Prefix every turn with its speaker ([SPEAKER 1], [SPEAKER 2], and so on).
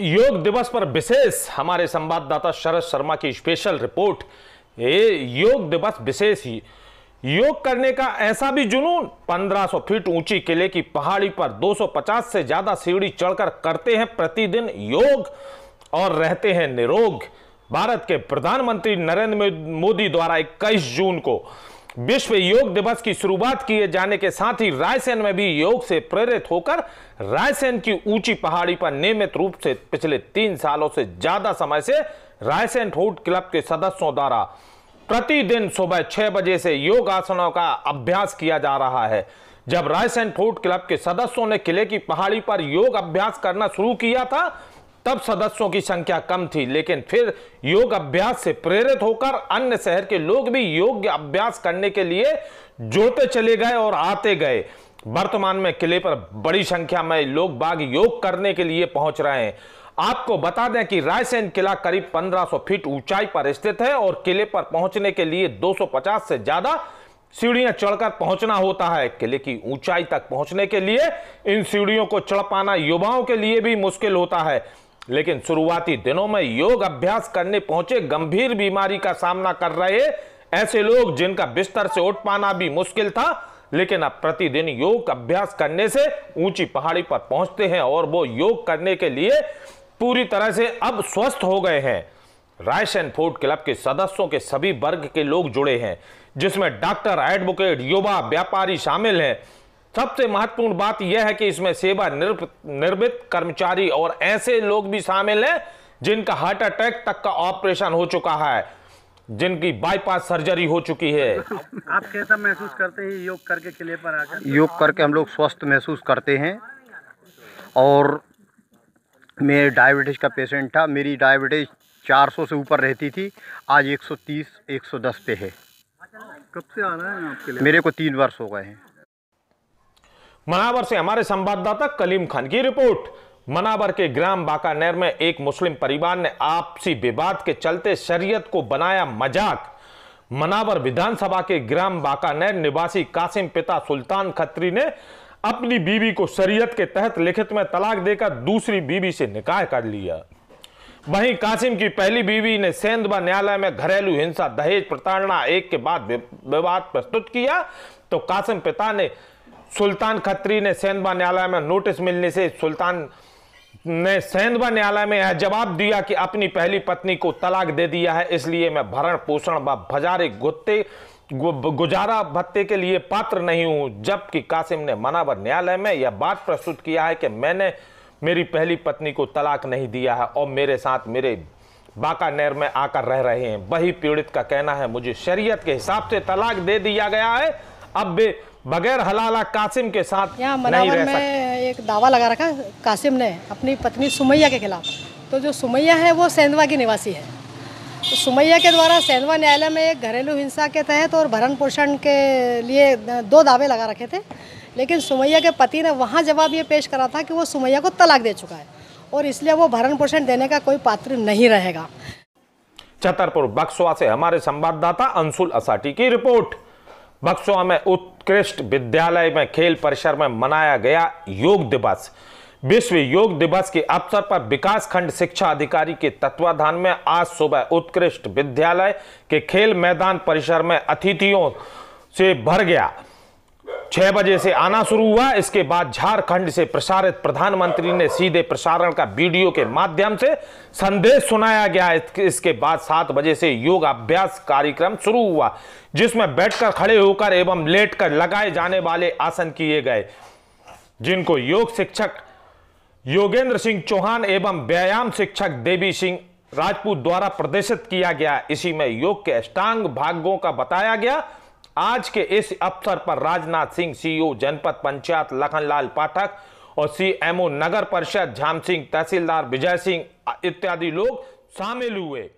[SPEAKER 1] योग दिवस पर विशेष हमारे संवाददाता शरद शर्मा की स्पेशल रिपोर्ट ये योग दिवस विशेष ही योग करने का ऐसा भी जुनून 1500 फीट ऊंची किले की पहाड़ी पर 250 से ज्यादा सीढ़ी चढ़कर करते हैं प्रतिदिन योग और रहते हैं निरोग भारत के प्रधानमंत्री नरेंद्र मोदी द्वारा 21 जून को विश्व योग दिवस की शुरुआत किए जाने के साथ ही रायसेन में भी योग से प्रेरित होकर रायसेन की ऊंची पहाड़ी पर नियमित रूप से पिछले तीन सालों से ज्यादा समय से रायसेन फूट क्लब के सदस्यों द्वारा प्रतिदिन सुबह छह बजे से योग आसनों का अभ्यास किया जा रहा है जब रायसेन फूट क्लब के सदस्यों ने किले की पहाड़ी पर योग अभ्यास करना शुरू किया था तब सदस्यों की संख्या कम थी लेकिन फिर योग अभ्यास से प्रेरित होकर अन्य शहर के लोग भी योग अभ्यास करने के लिए जोते चले गए और आते गए वर्तमान में किले पर बड़ी संख्या में लोग बाग योग करने के लिए पहुंच रहे हैं आपको बता दें कि रायसेन किला करीब 1500 फीट ऊंचाई पर स्थित है और किले पर पहुंचने के लिए 250 से ज्यादा सीढ़ियां चढ़कर पहुंचना होता है किले की ऊंचाई तक पहुंचने के लिए इन सीढ़ियों को चढ़ पाना युवाओं के लिए भी मुश्किल होता है लेकिन शुरुआती दिनों में योग अभ्यास करने पहुंचे गंभीर बीमारी का सामना कर रहे ऐसे लोग जिनका बिस्तर से उठ पाना भी मुश्किल था लेकिन अब प्रतिदिन योग अभ्यास करने से ऊंची पहाड़ी पर पहुंचते हैं और वो योग करने के लिए पूरी तरह से अब स्वस्थ हो गए हैं एंड फूड क्लब के सदस्यों के सभी वर्ग के लोग जुड़े हैं जिसमें डॉक्टर एडवोकेट युवा व्यापारी शामिल हैं सबसे महत्वपूर्ण बात यह है कि इसमें सेवा निर्मित कर्मचारी और ऐसे लोग भी शामिल हैं जिनका हार्ट अटैक तक का ऑपरेशन हो चुका है जिनकी बाईपास सर्जरी हो चुकी है आप कैसा महसूस करते हैं योग करके किले पर आकर योग करके हम लोग स्वस्थ महसूस करते हैं और मैं डायबिटीज़ का पेशेंट था मेरी डायबिटीज़ 400 से ऊपर रहती थी आज 130 110 पे है कब से आ रहा है आपके लिए मेरे को तीन वर्ष हो गए हैं मनावर से हमारे संवाददाता कलीम खान की रिपोर्ट मनावर के ग्राम बाकानेर में एक मुस्लिम परिवार ने आपसी विवाद के चलते शरीयत को बनाया मजाक मनावर विधानसभा के ग्राम बाकानेर निवासी कासिम पिता सुल्तान खत्री ने अपनी बीवी को शरीयत के तहत लिखित में तलाक देकर दूसरी बीवी से निकाह कर लिया वहीं कासिम की पहली बीवी ने सेंधवा न्यायालय में घरेलू हिंसा दहेज प्रताड़ना एक के बाद विवाद प्रस्तुत किया तो कासिम पिता ने सुल्तान खत्री ने सैनबा न्यायालय में नोटिस मिलने से सुल्तान ने सैनबा न्यायालय में यह जवाब दिया कि अपनी पहली पत्नी को तलाक दे दिया है इसलिए मैं भरण पोषण व भजारे गुत्ते गुजारा भत्ते के लिए पात्र नहीं हूं जबकि कासिम ने मनावर न्यायालय में यह बात प्रस्तुत किया है कि मैंने मेरी पहली पत्नी को तलाक नहीं दिया है और मेरे साथ मेरे बाकानेर में आकर रह रहे हैं वही पीड़ित का कहना है मुझे शरीयत के हिसाब से तलाक दे दिया गया है अब वे बगैर हलाला कासिम के साथ यहाँ मनावर में एक दावा लगा रखा कासिम ने अपनी पत्नी सुमैया के खिलाफ तो जो सुमैया है वो सेंधवा की निवासी है तो सुमैया के द्वारा सेंधवा न्यायालय में एक घरेलू हिंसा के तहत और भरण पोषण के लिए दो दावे लगा रखे थे लेकिन सुमैया के पति ने वहाँ जवाब ये पेश करा था कि वो सुमैया को तलाक दे चुका है और इसलिए वो भरण पोषण देने का कोई पात्र नहीं रहेगा छतरपुर बक्सवा से हमारे संवाददाता अंशुल असाटी की रिपोर्ट बक्सों में उत्कृष्ट विद्यालय में खेल परिसर में मनाया गया योग दिवस विश्व योग दिवस के अवसर पर विकास खंड शिक्षा अधिकारी के तत्वाधान में आज सुबह उत्कृष्ट विद्यालय के खेल मैदान परिसर में अतिथियों से भर गया छह बजे से आना शुरू हुआ इसके बाद झारखंड से प्रसारित प्रधानमंत्री ने सीधे प्रसारण का वीडियो के माध्यम से संदेश सुनाया गया इसके बाद सात बजे से योग अभ्यास कार्यक्रम शुरू हुआ जिसमें बैठकर खड़े होकर एवं लेटकर लगाए जाने वाले आसन किए गए जिनको योग शिक्षक योगेंद्र सिंह चौहान एवं व्यायाम शिक्षक देवी सिंह राजपूत द्वारा प्रदर्शित किया गया इसी में योग के अष्टांग भागों का बताया गया आज के इस अवसर पर राजनाथ सिंह सीईओ जनपद पंचायत लखनलाल पाठक और सीएमओ नगर परिषद झाम सिंह तहसीलदार विजय सिंह इत्यादि लोग शामिल हुए